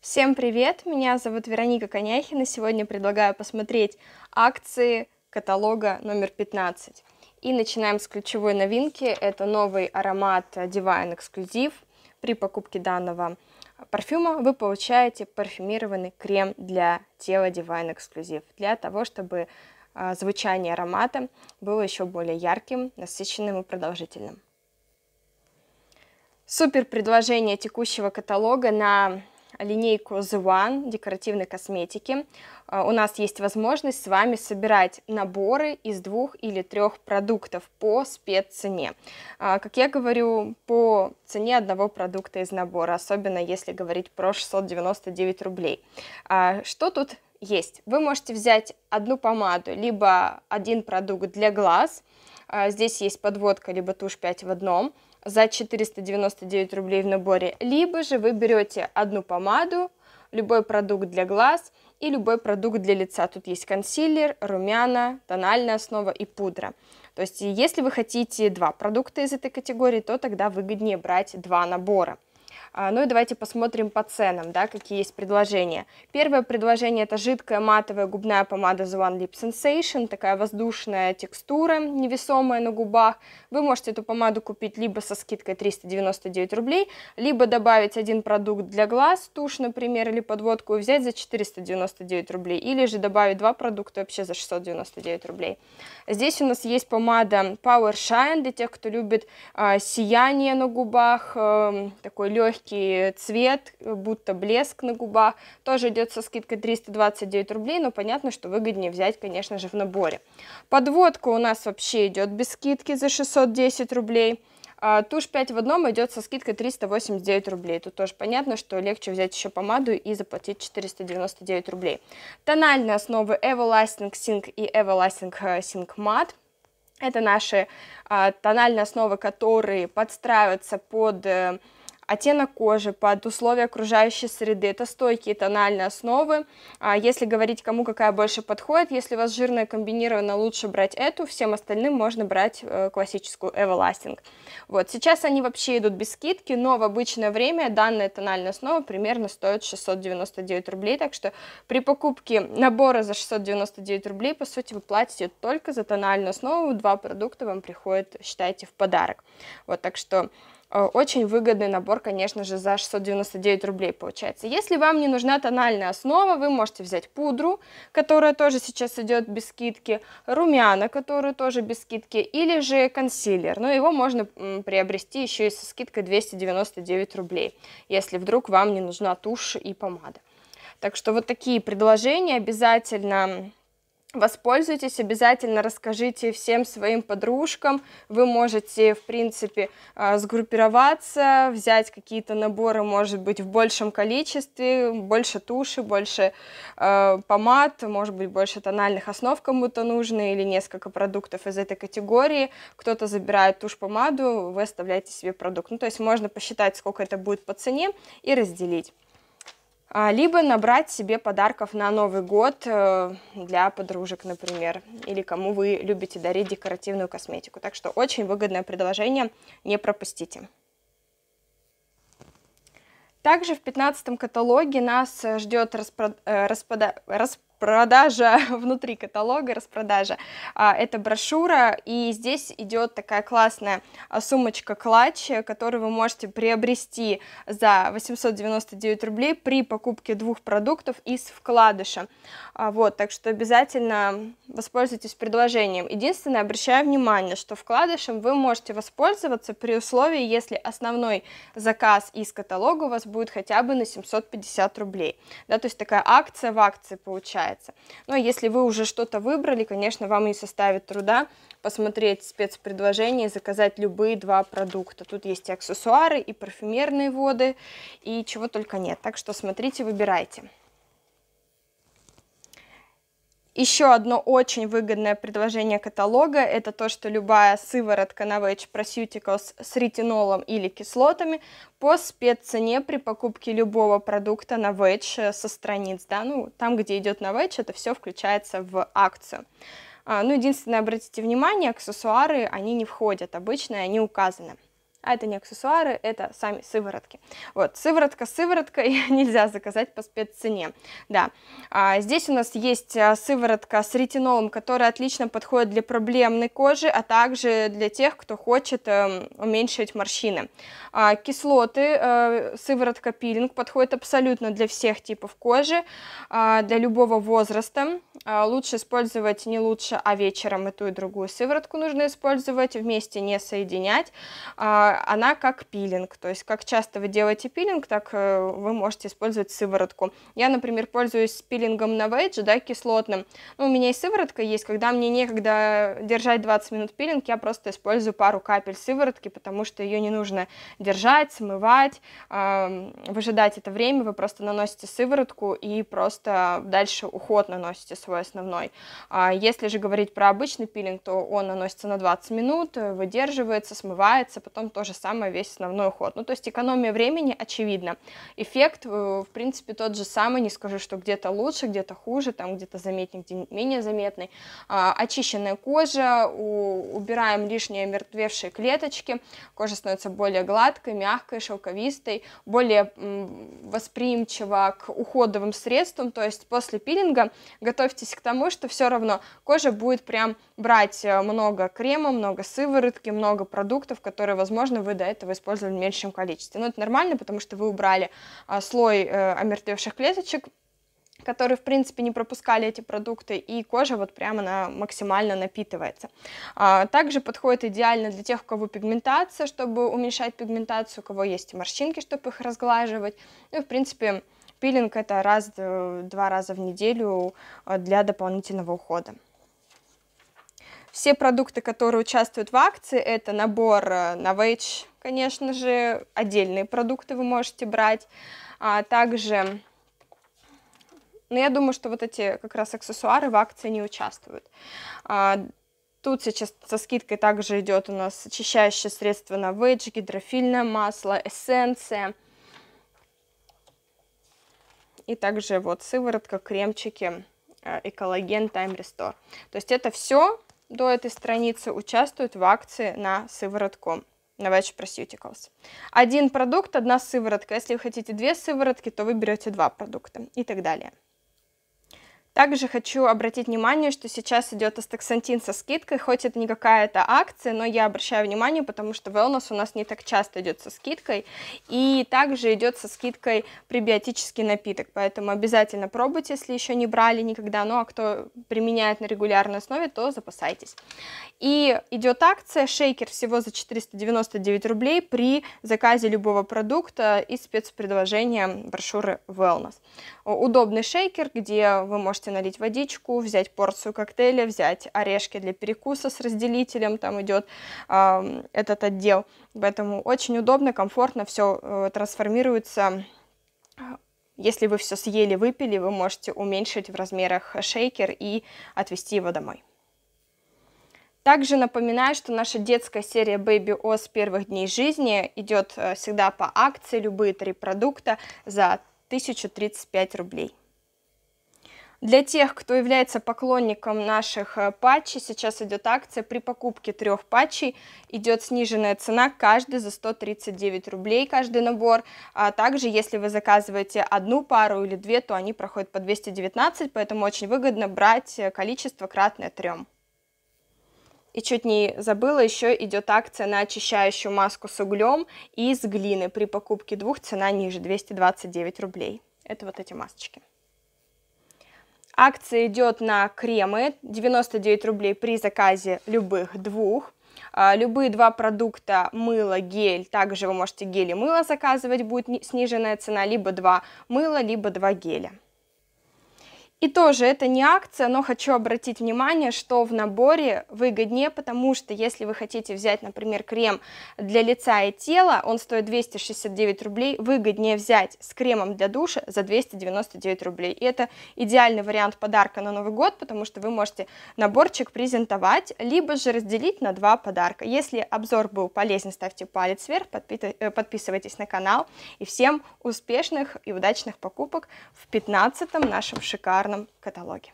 Всем привет! Меня зовут Вероника Коняхина. Сегодня предлагаю посмотреть акции каталога номер 15. И начинаем с ключевой новинки. Это новый аромат Divine Exclusive. При покупке данного парфюма вы получаете парфюмированный крем для тела Divine Exclusive. Для того, чтобы а, звучание аромата было еще более ярким, насыщенным и продолжительным. Супер предложение текущего каталога на линейку The One декоративной косметики. А, у нас есть возможность с вами собирать наборы из двух или трех продуктов по спеццене. А, как я говорю, по цене одного продукта из набора, особенно если говорить про 699 рублей. А, что тут есть? Вы можете взять одну помаду, либо один продукт для глаз – а, здесь есть подводка, либо тушь 5 в одном за 499 рублей в наборе. Либо же вы берете одну помаду, любой продукт для глаз и любой продукт для лица. Тут есть консилер, румяна, тональная основа и пудра. То есть, если вы хотите два продукта из этой категории, то тогда выгоднее брать два набора. А, ну и давайте посмотрим по ценам, да, какие есть предложения. Первое предложение – это жидкая матовая губная помада The One Lip Sensation, такая воздушная текстура, невесомая на губах. Вы можете эту помаду купить либо со скидкой 399 рублей, либо добавить один продукт для глаз, тушь, например, или подводку, и взять за 499 рублей, или же добавить два продукта вообще за 699 рублей. Здесь у нас есть помада Power Shine для тех, кто любит э, сияние на губах, э, такой легкий, легкий цвет, будто блеск на губах. Тоже идет со скидкой 329 рублей, но понятно, что выгоднее взять, конечно же, в наборе. Подводка у нас вообще идет без скидки за 610 рублей. А тушь 5 в одном идет со скидкой 389 рублей. Тут тоже понятно, что легче взять еще помаду и заплатить 499 рублей. Тональные основы Everlasting Sync и Everlasting э, Sync Matte. Это наши э, а, тональные основы, которые подстраиваются под э, оттенок кожи под условия окружающей среды. Это стойкие тональные основы. А если говорить, кому какая больше подходит, если у вас жирная комбинирована, лучше брать эту, всем остальным можно брать э, классическую Everlasting. Вот. Сейчас они вообще идут без скидки, но в обычное время данная тональная основа примерно стоит 699 рублей, так что при покупке набора за 699 рублей, по сути, вы платите только за тональную основу, два продукта вам приходят, считайте, в подарок. Вот, так что Э, очень выгодный набор, конечно же, за 699 рублей получается. Если вам не нужна тональная основа, вы можете взять пудру, которая тоже сейчас идет без скидки, румяна, которые тоже без скидки, или же консилер. Но его можно приобрести еще и со скидкой 299 рублей, если вдруг вам не нужна тушь и помада. Так что вот такие предложения обязательно Воспользуйтесь, обязательно расскажите всем своим подружкам. Вы можете, в принципе, а, сгруппироваться, взять какие-то наборы, может быть, в большем количестве, больше туши, больше э, помад, может быть, больше тональных основ кому-то нужно или несколько продуктов из этой категории. Кто-то забирает тушь-помаду, вы оставляете себе продукт. Ну, то есть можно посчитать, сколько это будет по цене и разделить. А, либо набрать себе подарков на Новый год э, для подружек, например, или кому вы любите дарить декоративную косметику. Так что очень выгодное предложение, не пропустите. Также в 15 каталоге нас ждет распро... Э, распода... распродажа продажа внутри каталога, распродажа. А, это брошюра, и здесь идет такая классная а, сумочка-клатч, которую вы можете приобрести за 899 рублей при покупке двух продуктов из вкладыша. А, вот, так что обязательно воспользуйтесь предложением. Единственное, обращаю внимание, что вкладышем вы можете воспользоваться при условии, если основной заказ из каталога у вас будет хотя бы на 750 рублей. Да, то есть такая акция в акции получается называется. Но если вы уже что-то выбрали, конечно, вам не составит труда посмотреть спецпредложение и заказать любые два продукта. Тут есть и аксессуары, и парфюмерные воды, и чего только нет. Так что смотрите, выбирайте. Еще одно очень выгодное предложение каталога – это то, что любая сыворотка Novage Proceuticals с ретинолом или кислотами по спеццене при покупке любого продукта Novage со страниц. Да? Ну, там, где идет Novage, это все включается в акцию. А, ну, единственное, обратите внимание, аксессуары, они не входят обычно, они указаны. А это не аксессуары, это сами сыворотки. Вот, сыворотка с сывороткой нельзя заказать по спеццене, да. А здесь у нас есть а, сыворотка с ретинолом, которая отлично подходит для проблемной кожи, а также для тех, кто хочет э, уменьшить морщины. А, кислоты, э, сыворотка пилинг подходит абсолютно для всех типов кожи, э, для любого возраста а, лучше использовать не лучше, а вечером и ту, и другую сыворотку нужно использовать, вместе не соединять. А, она как пилинг, то есть как часто вы делаете пилинг, так э, вы можете использовать сыворотку. Я, например, пользуюсь пилингом на вейдже, да, кислотным. Ну, у меня и сыворотка есть, когда мне некогда держать 20 минут пилинг, я просто использую пару капель сыворотки, потому что ее не нужно держать, смывать, а, выжидать это время, вы просто наносите сыворотку и просто дальше уход наносите свой свой основной. А если же говорить про обычный пилинг, то он наносится на 20 минут, э, выдерживается, смывается, потом то же самое весь основной уход. Ну, то есть экономия времени очевидна. Эффект, э, в принципе, тот же самый, не скажу, что где-то лучше, где-то хуже, там где-то заметнее, где менее заметный. А, очищенная кожа, у, убираем лишние мертвевшие клеточки, кожа становится более гладкой, мягкой, шелковистой, более м, восприимчива к уходовым средствам, то есть после пилинга готовьте готовьтесь к тому, что все равно кожа будет прям брать э, много крема, много сыворотки, много продуктов, которые, возможно, вы до этого использовали в меньшем количестве. Но это нормально, потому что вы убрали а, слой э, омертвевших клеточек, которые, в принципе, не пропускали эти продукты, и кожа вот прямо она максимально напитывается. А, также подходит идеально для тех, у кого пигментация, чтобы уменьшать пигментацию, у кого есть морщинки, чтобы их разглаживать. Ну, в принципе, Пилинг это раз-два э, раза в неделю э, для дополнительного ухода. Все продукты, которые участвуют в акции, это набор Novage, э, конечно же, отдельные продукты вы можете брать, а также, но ну, я думаю, что вот эти как раз аксессуары в акции не участвуют. А, тут сейчас со скидкой также идет у нас очищающее средство Novage, гидрофильное масло, эссенция – и также вот сыворотка, кремчики и коллаген Time Restore. То есть это все до этой страницы участвует в акции на сыворотку Novage Pharmaceuticals. Один продукт, одна сыворотка. Если вы хотите две сыворотки, то вы берете два продукта и так далее. Также хочу обратить внимание, что сейчас идет астаксантин со скидкой, хоть это не какая-то акция, но я обращаю внимание, потому что wellness у нас не так часто идет со скидкой, и также идет со скидкой пребиотический напиток, поэтому обязательно пробуйте, если еще не брали никогда, ну а кто применяет на регулярной основе, то запасайтесь. И идет акция, шейкер всего за 499 рублей при заказе любого продукта и спецпредложения брошюры wellness. Удобный шейкер, где вы можете порцию налить водичку, взять порцию коктейля, взять орешки для перекуса с разделителем, там идет э, этот отдел. Поэтому очень удобно, комфортно, все э, трансформируется если вы все съели, выпили, вы можете уменьшить в размерах шейкер и отвезти его домой. Также напоминаю, что наша детская серия Baby O с первых дней жизни идет э, всегда по акции, любые три продукта за 1035 рублей. Для тех, кто является поклонником наших э, патчей, сейчас идет акция. При покупке трех патчей идет сниженная цена, каждый за 139 рублей, каждый набор. А также, если вы заказываете одну пару или две, то они проходят по 219, поэтому очень выгодно брать э, количество кратное трем. И чуть не забыла, еще идет акция на очищающую маску с углем и с глины. При покупке двух цена ниже 229 рублей. Это вот эти масочки. Акция идет на кремы, 99 рублей при заказе любых двух. А, любые два продукта, мыло, гель, также вы можете гель и мыло заказывать, будет сниженная цена, либо два мыла, либо два геля. И тоже это не акция, но хочу обратить внимание, что в наборе выгоднее, потому что если вы хотите взять, например, крем для лица и тела, он стоит 269 рублей, выгоднее взять с кремом для душа за 299 рублей. И это идеальный вариант подарка на Новый год, потому что вы можете наборчик презентовать, либо же разделить на два подарка. Если обзор был полезен, ставьте палец вверх, э, подписывайтесь на канал. И всем успешных и удачных покупок в 15 нашем шикарном шикарном каталоге.